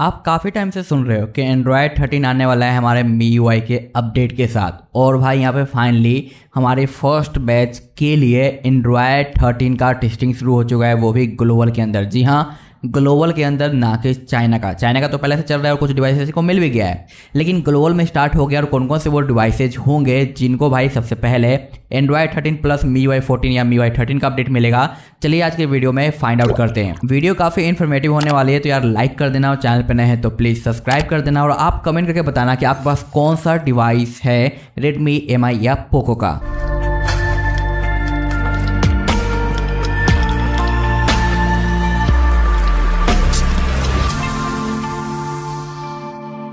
आप काफ़ी टाइम से सुन रहे हो कि एंड्रॉयड थर्टीन आने वाला है हमारे मी यू के अपडेट के साथ और भाई यहाँ पे फाइनली हमारे फर्स्ट बैच के लिए एंड्रॉयड थर्टीन का टेस्टिंग शुरू हो चुका है वो भी ग्लोबल के अंदर जी हाँ ग्लोबल के अंदर ना कि चाइना का चाइना का तो पहले से चल रहा है और कुछ डिवाइसेज को मिल भी गया है लेकिन ग्लोबल में स्टार्ट हो गया और कौन कौन से वो डिवाइसेज होंगे जिनको भाई सबसे पहले Android thirteen plus MIUI fourteen या मी वाई थर्टीन का अपडेट मिलेगा चलिए आज के वीडियो में फाइंड आउट करते हैं वीडियो काफ़ी इन्फॉर्मेटिव होने वाली है तो यार लाइक कर देना और चैनल पर नए हैं तो प्लीज़ सब्सक्राइब कर देना और आप कमेंट करके बताना कि आपके पास कौन सा डिवाइस है रेडमी एम या पोको का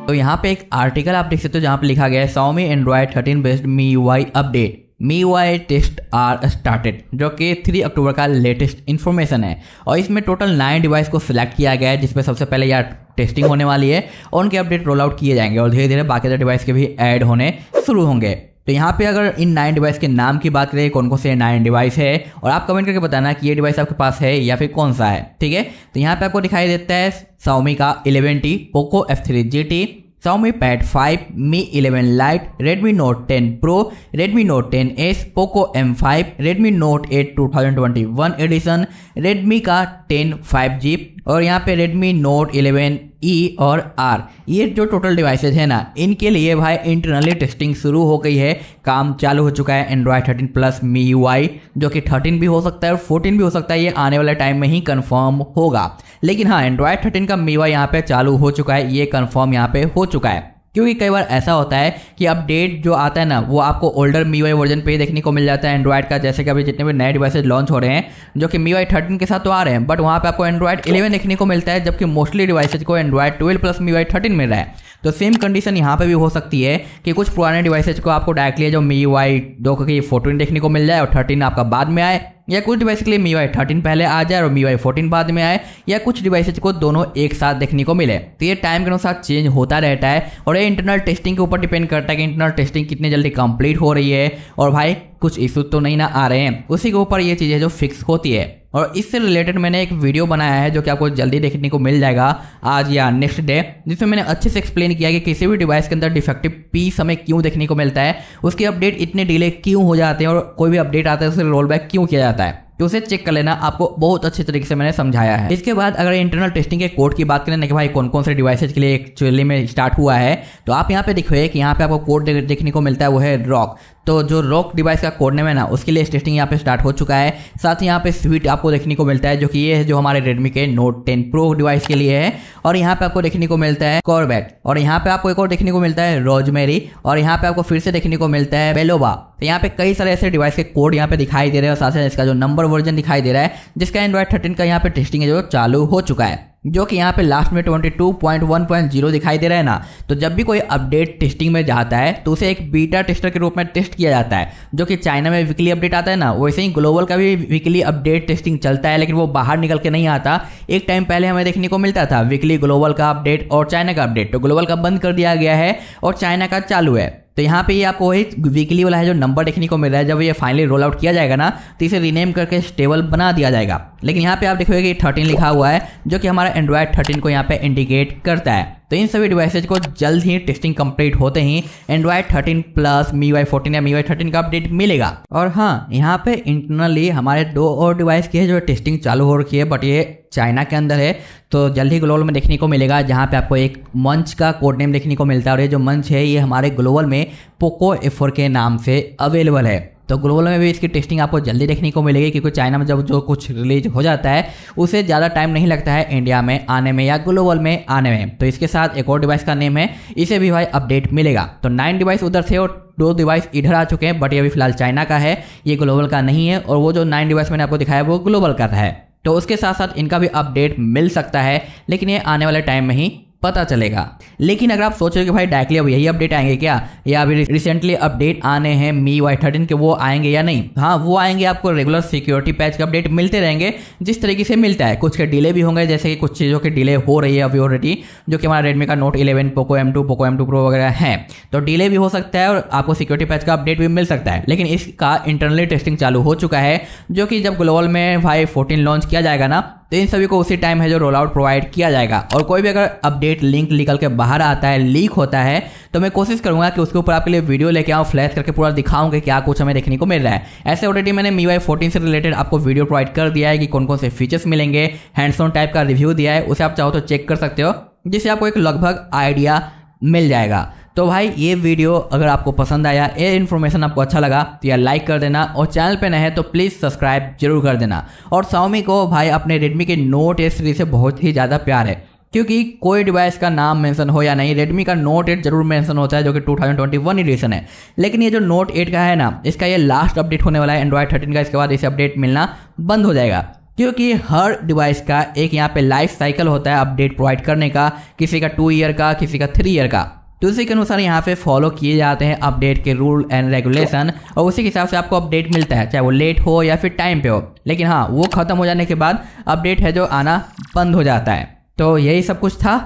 तो यहाँ पे एक आर्टिकल आप देख सकते हो जहाँ पे लिखा गया है Xiaomi Android thirteen based MIUI update MIUI test are started जो कि थ्री अक्टूबर का लेटेस्ट इन्फॉर्मेशन है और इसमें टोटल नाइन डिवाइस को सिलेक्ट किया गया है जिसमें सबसे पहले यार टेस्टिंग होने वाली है और उनके अपडेट रोल आउट किए जाएंगे और धीरे धीरे बाकी डिवाइस के भी ऐड होने शुरू होंगे तो यहाँ पे अगर इन नाइन डिवाइस के नाम की बात करें कौन कौन से नाइन डिवाइस है और आप कमेंट करके बताना कि ये डिवाइस आपके पास है या फिर कौन सा है ठीक है तो यहाँ पे आपको दिखाई देता है साउमी का eleven T Poco F three G T Xiaomi Pad 5, Mi 11 Lite, Redmi Note 10 Pro, Redmi Note 10s, Poco M5, Redmi Note 8 2021 Edition, Redmi का 10 5G और यहाँ पे Redmi Note 11 ई e और आर ये जो टोटल डिवाइसेज है ना इनके लिए भाई इंटरनली टेस्टिंग शुरू हो गई है काम चालू हो चुका है एंड्रॉयड 13 प्लस मी जो कि 13 भी हो सकता है और 14 भी हो सकता है ये आने वाले टाइम में ही कंफर्म होगा लेकिन हाँ एंड्रॉयड 13 का मी वाई यहाँ पे चालू हो चुका है ये कंफर्म यहाँ पे हो चुका है क्योंकि कई बार ऐसा होता है कि अपडेट जो आता है ना वो आपको ओल्डर मी वाई वर्जन पे ही देखने को मिल जाता है एंड्रॉइड का जैसे कि अभी जितने भी नए डिवाइसेज लॉन्च हो रहे हैं जो कि मी वाई थर्टीन के साथ तो आ रहे हैं बट वहाँ पे आपको एंड्रॉइड इलेवन देखने को मिलता है जबकि मोस्टली डिवाइसेज को Android twelve plus MIUI thirteen मिल रहा है तो सेम कंडीशन यहाँ पे भी हो सकती है कि कुछ पुराने डिवाइसेज को आपको डायरेक्टली जो मी वाई दो की फोर्टीन देखने को मिल जाए और थर्टीन आपका बाद में आए या कुछ डिवाइस के लिए मी वाई थर्टीन पहले आ जाए और मी वाई फोर्टीन बाद में आए या कुछ डिवाइसेज को दोनों एक साथ देखने को मिले तो ये टाइम के अनुसार चेंज होता रहता है और ये इंटरनल टेस्टिंग के ऊपर डिपेंड करता है कि इंटरनल टेस्टिंग कितनी जल्दी कंप्लीट हो रही है और भाई कुछ इशू तो नहीं ना आ रहे हैं उसी के ऊपर ये चीज़ें जो फिक्स होती है और इससे रिलेटेड मैंने एक वीडियो बनाया है जो कि आपको जल्दी देखने को मिल जाएगा आज या नेक्स्ट डे जिसमें मैंने अच्छे से एक्सप्लेन किया कि किसी भी डिवाइस के अंदर डिफेक्टिव पीस हमें क्यों देखने को मिलता है उसके अपडेट इतने डिले क्यों हो जाते हैं और कोई भी अपडेट आता है उसे रोल बैक क्यों किया जाता है तो उसे चेक कर लेना आपको बहुत अच्छे तरीके से मैंने समझाया है इसके बाद अगर इंटरनल टेस्टिंग के कोड की बात करें ना कि भाई कौन कौन से डिवाइसेज के लिए एक्चुअली में स्टार्ट हुआ है तो आप यहाँ पे देखिए कि यहाँ पे आपको कोड देखने को मिलता है वो है रॉक तो जो रॉक डिवाइस का कोड नेम है ना उसके लिए टेस्टिंग यहाँ पे स्टार्ट हो चुका है साथ ही यहाँ पे स्वीट आपको देखने को मिलता है जो कि ये है जो हमारे रेडमी के नोट टेन प्रो डिवाइस के लिए है और यहाँ पे आपको देखने को मिलता है कॉर्बेट और यहाँ पे आपको एक और देखने को मिलता है रोजमेरी और यहाँ पे आपको फिर से देखने को मिलता है बेलोबा तो यहाँ पे कई सारे ऐसे डिवाइस के कोड यहाँ पे दिखाई दे रहे हैं और साथ ही इसका जो नंबर वर्जन दिखाई दे रहा है जिसका एंड्रॉइड थर्टीन का यहाँ पे टेस्टिंग है जो चालू हो चुका है जो कि यहाँ पे लास्ट में twenty two point point one zero दिखाई दे रहा है ना तो जब भी कोई अपडेट टेस्टिंग में जाता है तो उसे एक बीटा टेस्टर के रूप में टेस्ट किया जाता है जो कि चाइना में वीकली अपडेट आता है ना वैसे ही ग्लोबल का भी वीकली अपडेट टेस्टिंग चलता है लेकिन वो बाहर निकल के नहीं आता एक टाइम पहले हमें देखने को मिलता था वीकली ग्लोबल का अपडेट और चाइना का अपडेट तो ग्लोबल का बंद कर दिया गया है और चाइना का चालू है तो यहाँ पे ये आपको वही वीकली वाला है जो नंबर देखने को मिल रहा है जब ये फाइनली रोल आउट किया जाएगा ना तो इसे रीनेम करके स्टेबल बना दिया जाएगा लेकिन यहाँ पे आप देखोगे कि थर्टीन लिखा हुआ है जो कि हमारा एंड्रॉयड थर्टीन को यहाँ पे इंडिकेट करता है तो इन सभी डिवाइसेज को जल्द ही टेस्टिंग कंप्लीट होते ही Android thirteen plus MIUI fourteen या मी वाई थर्टीन का अपडेट मिलेगा और हाँ यहाँ पे इंटरनली हमारे दो और डिवाइस की है जो टेस्टिंग चालू हो रखी है बट ये चाइना के अंदर है तो जल्द ही ग्लोबल में देखने को मिलेगा जहाँ पे आपको एक मंच का कोड नेम देखने को मिलता है और ये जो मंच है ये हमारे ग्लोबल में पोको एफ के नाम से अवेलेबल है तो ग्लोबल में भी इसकी टेस्टिंग आपको जल्दी देखने को मिलेगी क्योंकि चाइना में जब जो कुछ रिलीज हो जाता है उसे ज़्यादा टाइम नहीं लगता है इंडिया में आने में या ग्लोबल में आने में तो इसके साथ एक और डिवाइस का नेम है इसे भी भाई अपडेट मिलेगा तो नाइन डिवाइस उधर से और दो डिवाइस इधर आ चुके हैं बट ये अभी फिलहाल चाइना का है ये ग्लोबल का नहीं है और वो जो नाइन डिवाइस मैंने आपको दिखाया वो ग्लोबल का है तो उसके साथ साथ इनका भी अपडेट मिल सकता है लेकिन ये आने वाले टाइम में ही पता चलेगा लेकिन अगर आप सोच रहे हो कि भाई डायरेक्टली अब यही अपडेट आएंगे क्या या अभी रिसेंटली अपडेट आने हैं मी वाई थर्टीन के वो आएंगे या नहीं हाँ वो आएंगे आपको रेगुलर सिक्योरिटी पैच के अपडेट मिलते रहेंगे जिस तरीके से मिलता है कुछ के डिले भी होंगे जैसे कि कुछ चीज़ों के डिले हो रही है अभी ऑलरेडी जो कि हमारा रेडमी का Note eleven Poco M two Poco M two Pro वगैरह है तो डिले भी हो सकता है और आपको सिक्योरिटी पैच का अपडेट भी मिल सकता है लेकिन इसका इंटरनली टेस्टिंग चालू हो चुका है जो कि जब ग्लोबल में भाई फोर्टीन लॉन्च किया जाएगा ना तो इन सभी को उसी टाइम है जो रोल आउट प्रोवाइड किया जाएगा और कोई भी अगर अपडेट लिंक निकल के बाहर आता है लीक होता है तो मैं कोशिश करूंगा कि उसके ऊपर आपके लिए वीडियो लेके आऊँ फ्लैश करके पूरा दिखाऊँ कि क्या कुछ हमें देखने को मिल रहा है ऐसे ऑलरेडी मैंने मी वाई फोर्टीन से रिलेटेड आपको वीडियो प्रोवाइड कर दिया है कि कौन कौन से फीचर्स मिलेंगे हैंडसोन टाइप का रिव्यू दिया है उसे आप चाहो तो चेक कर सकते हो जिससे आपको एक लगभग आइडिया मिल जाएगा तो भाई ये वीडियो अगर आपको पसंद आया ये इन्फॉर्मेशन आपको अच्छा लगा तो यार लाइक कर देना और चैनल पे नए हैं तो प्लीज़ सब्सक्राइब जरूर कर देना और स्वामी को भाई अपने रेडमी के नोट एट सीरीज से बहुत ही ज़्यादा प्यार है क्योंकि कोई डिवाइस का नाम मेंशन हो या नहीं रेडमी का नोट 8 जरूर मेंशन होता है जो कि 2021 एडिशन है लेकिन ये जो नोट एट का है ना इसका ये लास्ट अपडेट होने वाला है एंड्रॉयड थर्टीन का इसके बाद इसे अपडेट मिलना बंद हो जाएगा क्योंकि हर डिवाइस का एक यहाँ पे लाइफ साइकिल होता है अपडेट प्रोवाइड करने का किसी का टू ईयर का किसी का थ्री ईयर का तो उसी के अनुसार यहाँ पे फॉलो किए जाते हैं अपडेट के रूल एंड रेगुलेशन और उसी के हिसाब से आपको अपडेट मिलता है चाहे वो लेट हो या फिर टाइम पे हो लेकिन हाँ वो ख़त्म हो जाने के बाद अपडेट है जो आना बंद हो जाता है तो यही सब कुछ था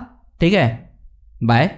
ठीक है बाय